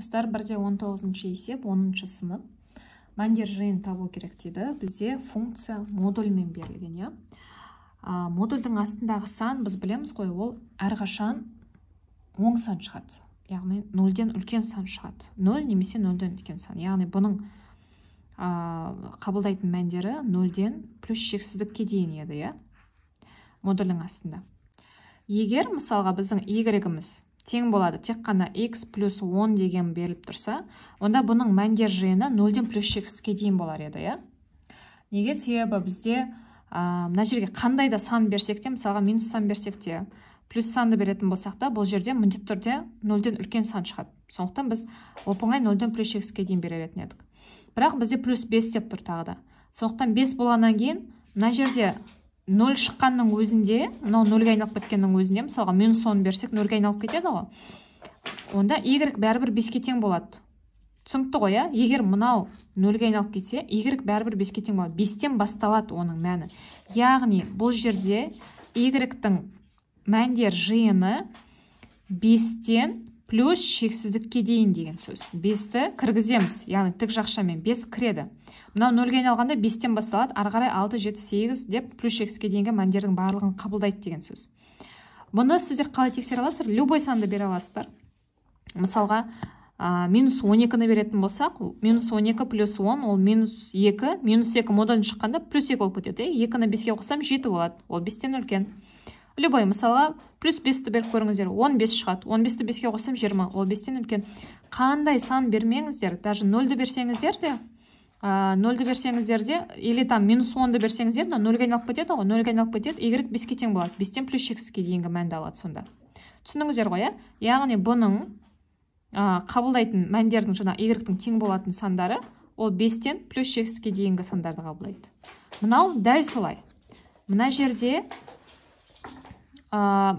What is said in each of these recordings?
достар бірде 19 есеп 10 сынып мәндер жиын табу керек дейді бізде функция модульмен берілген иә модульдің астындағы сан біз білеміз ғой ол әрқашан оң сан шығады яғни нөлден үлкен сан шығады нөл немесе нөлден үлкен сан яғни бұның ә, қабылдайтын мәндері нөлден плюс шексіздікке дейін еді иә модульдің астында егер мысалға біздің игрегіміз тең болады тек қана x плюс он деген беріліп тұрса онда бұның мәндер жиыны нөлден плюс шексізге дейін болар еді иә неге себебі бізде мына жерге қандай да сан берсек те мысалға минус сан берсек те плюс санды беретін болсақ та бұл жерде міндетті түрде ден үлкен сан шығады сондықтан біз оп оңай нөлден плюс шексізге дейін беретін едік бірақ бізде плюс бес деп тұр тағы да сондықтан бес болғаннан кейін мына жерде нөл шыққанның өзінде мынау нөлге айналып кеткеннің өзінде мысалға минус он берсек нөлге айналып кетеді ғой онда y бәрібір беске тең болады түсінікті ғой иә егер мынау нөлге айналып кетсе y бәрібір беске тең болады бестен басталады оның мәні яғни бұл жерде y-тің мәндер жиыны бестен плюс шексіздікке дейін деген сөз бесті кіргіземіз яғни тік жақшамен бес кіреді мынау нөлге айналғанда бестен басталады ары қарай алты жеті сегіз деп плюс шексізге дейінгі мәндердің барлығын қабылдайды деген сөз бұны сіздер қалай тексере аласыздар любой санды бере аласыздар мысалға ә, минус он екіні беретін болсақ минус он екі плюс он ол минус екі минус екі модуль шыққанда плюс екі болып кетеді иә екіні беске қоссам жеті болады ол бестен үлкен любой мысалға плюс бесті беріп көріңіздер он бес шығады он бесті беске қоссам жиырма ол бестен үлкен қандай сан бермеңіздер даже нөлді берсеңіздер де нөлді берсеңіздер де или там минус онды берсеңіздер мына нөлге айналып кетеді ғой нөлге айналып кетеді игрек беске тең болады бестен плюс шекске дейінгі мәнді алады сонда түсіндіңіздер ғой иә яғни бұның ә, қабылдайтын мәндердің жаңағы игректің тең болатын сандары ол бестен плюс шекске дейінгі сандарды қабылдайды мынау дәл солай мына жерде ә,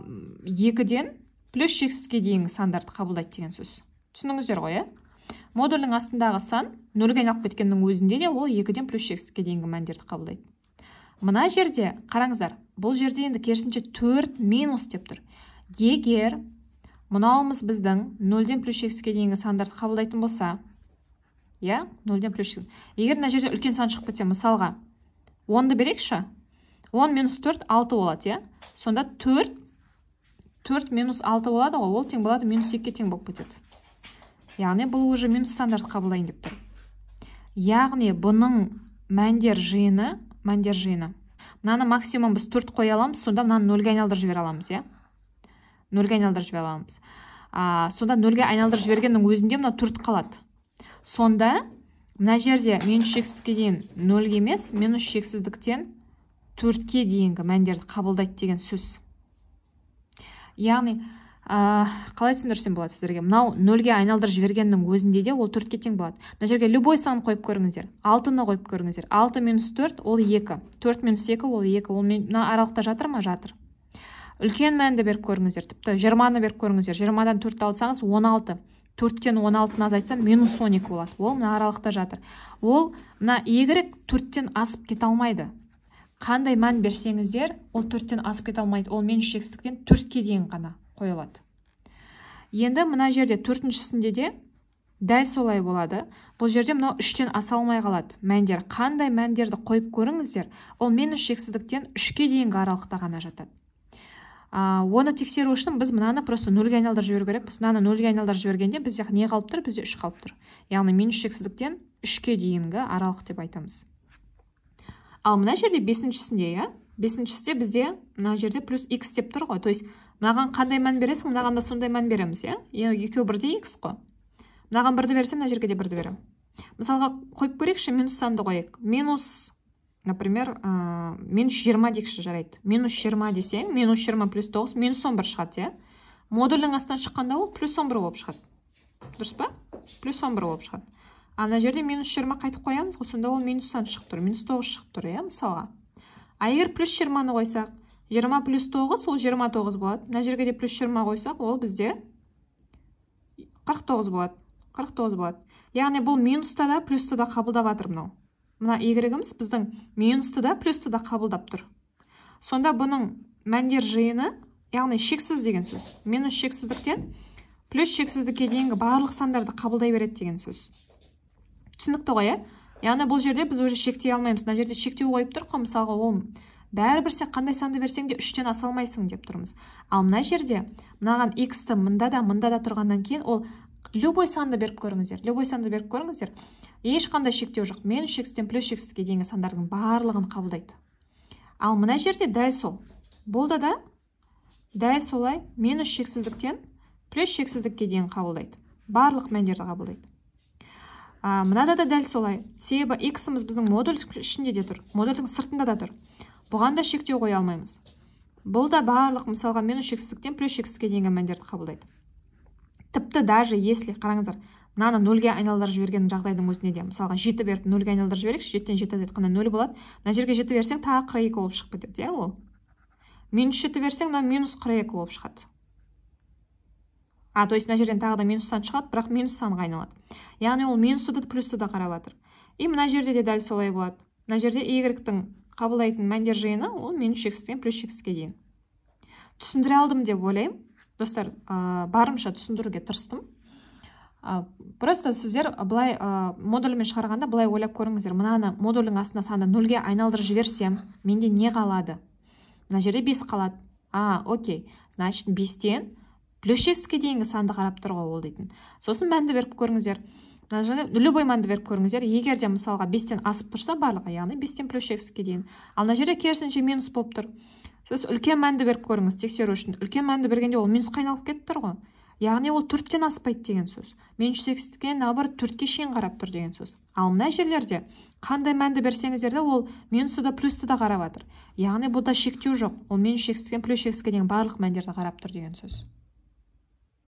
екіден плюс шексізге дейінгі сандарды қабылдайды деген сөз түсіндіңіздер ғой иә модульдің астындағы сан нөлге айналып кеткеннің өзінде де ол екіден плюс шексізге дейінгі мәндерді қабылдайды мына жерде қараңыздар бұл жерде енді керісінше төрт минус деп тұр егер мынауымыз біздің нөлден плюс шексізге дейінгі сандарды қабылдайтын болса иә нөлден плюс егер мына жерде үлкен сан шығып кетсе мысалға онды берейікші он минус төрт алты болады иә сонда төрт төрт минус алты болады ғой ол тең болады минус екіге тең болып кетеді яғни бұл уже минус стандарт қабылдайын деп тұр яғни бұның мәндер жиыны мәндер жиыны мынаны максимум біз төрт қоя аламыз сонда мынаны нөлге айналдырып жібере аламыз иә нөлге айналдырып жібере аламыз а, сонда нөлге айналдырып жібергеннің өзінде мына төрт қалады сонда мына жерде минус шексіздікке дейін нөлге емес минус шексіздіктен төртке дейінгі мәндерді қабылдайды деген сөз яғни ә, қалай түсіндірсем болады сіздерге мынау нөлге айналдырып жібергеннің өзінде де ол төртке тең болады мына жерге любой сан қойып көріңіздер алтыны қойып көріңіздер алты минус төрт ол екі төрт минус екі ол екі ол мына аралықта жатыр ма жатыр үлкен мәнді беріп көріңіздер тіпті жиырманы беріп көріңіздер жиырмадан төртті алсаңыз он алты төрттен он алтыны азайтсам минус он екі болады ол мына аралықта жатыр ол мына игрек төрттен асып кете алмайды қандай мән берсеңіздер ол төрттен асып кете алмайды ол шексіздіктен төртке дейін ғана қойылады енді мына жерде төртіншісінде де дәл солай болады бұл жерде мынау үштен аса алмай қалады мәндер қандай мәндерді қойып көріңіздер ол минус шексіздіктен үшке дейінгі аралықта ғана жатады а, оны тексеру үшін біз мынаны просто нөлге айналдырып жіберу керекпіз мынаны нөлге айналдырып жібергенде бізде не қалып тұр бізде үш қалып тұр яғни минус шексіздіктен үшке дейінгі аралық деп айтамыз ал мына жерде бесіншісінде иә бесіншісінде бізде мына жерде плюс x деп тұр ғой то есть мынаған қандай мән бересің мынаған да сондай мән береміз иә екеуі бірдей x қой мынаған бірді берсем мына жерге де бірді беремін мысалға қойып көрейікші минус санды қояйық минус например ә, минус жиырма дейікші жарайды минус жиырма десе минус жиырма плюс тоғыз минус он бір шығады иә модульдің астынан шыққанда ол плюс он бір болып шығады дұрыс па плюс он бір болып шығады а мына жерде минус жиырма қайтып қоямыз ғой сонда ол минустан шығып тұр минус тоғыз шығып тұр иә мысалға а егер плюс жиырманы қойсақ жиырма плюс тоғыз ол жиырма тоғыз болады мына жерге де плюс жиырма қойсақ ол бізде қырық тоғыз болады қырық тоғыз болады яғни бұл минусты да плюсты да қабылдап жатыр мынау мына игрегіміз біздің минусты да плюсты да қабылдап тұр сонда бұның мәндер жиыны яғни шексіз деген сөз минус шексіздіктен плюс шексіздікке дейінгі барлық сандарды қабылдай береді деген сөз түсінікті ғой иә яғни бұл жерде біз уже шектей алмаймыз мына жерде шектеу қойып тұр қой мысалға ол бәрібір сен қандай санды берсең де үштен аса алмайсың деп тұрмыз ал мына жерде мынаған иксті мында да мында да тұрғаннан кейін ол любой санды беріп көріңіздер любой санды беріп көріңіздер ешқандай шектеу жоқ минус шекстен плюс шекске дейінгі сандардың барлығын қабылдайды ал мына жерде дәл сол бұл да да дәл солай минус шексіздіктен плюс шексіздікке дейін қабылдайды барлық мәндерді қабылдайды а, мынада да дәл солай себебі иксіміз біздің модуль ішінде де тұр модульдің сыртында да тұр бұған да шектеу қоя алмаймыз бұл да барлық мысалға минус шексіздіктен плюс шексіздікке дейінгі мәндерді қабылдайды тіпті даже если қараңыздар мынаны нөлге айналдырып жіберген жағдайдың өзінде де мысалға жеті беріп нөлге айналдырып жіберейікші жетіден жеті азайтқанда нөл болады мына жерге жеті берсең тағы қырық екі болып шығып кетеді иә ол минус жеті берсең мына минус қырық екі болып шығады а то есть мына жерден тағы да минус сан шығады бірақ минус санға айналады яғни ол минусты да плюсты да қарап жатыр и мына жерде де дәл солай болады мына жерде игректің қабылдайтын мәндер жиыны ол минус шексізден плюс шекске дейін түсіндіре алдым деп ойлаймын достар ә, барымша түсіндіруге тырыстым ә, просто сіздер былай ә, модульмен шығарғанда былай ойлап көріңіздер мынаны модульдің астына санды нөлге айналдырып жіберсем менде не қалады мына жерде бес қалады а окей значит бестен плющевский дейінгі санды қарап тұр ғой ол дейтін сосын мәнді беріп көріңіздер любой мәнді беріп көріңіздер егер де мысалға бестен асып тұрса барлығы яғни бестен плющевскийге дейін ал мына жерде керісінше минус болып тұр сіз үлкен мәнді беріп көріңіз тексеру үшін үлкен мәнді бергенде ол минусқа айналып кетіп тұр ғой яғни ол төрттен аспайды деген сөз минус секске наоборот төртке шейін қарап тұр деген сөз ал мына жерлерде қандай мәнді берсеңіздер де ол минусты да плюсты да қарап жатыр яғни бұнда шектеу жоқ ол минус шекстен плюс шекстке дейін барлық мәндерді қарап тұр деген сөз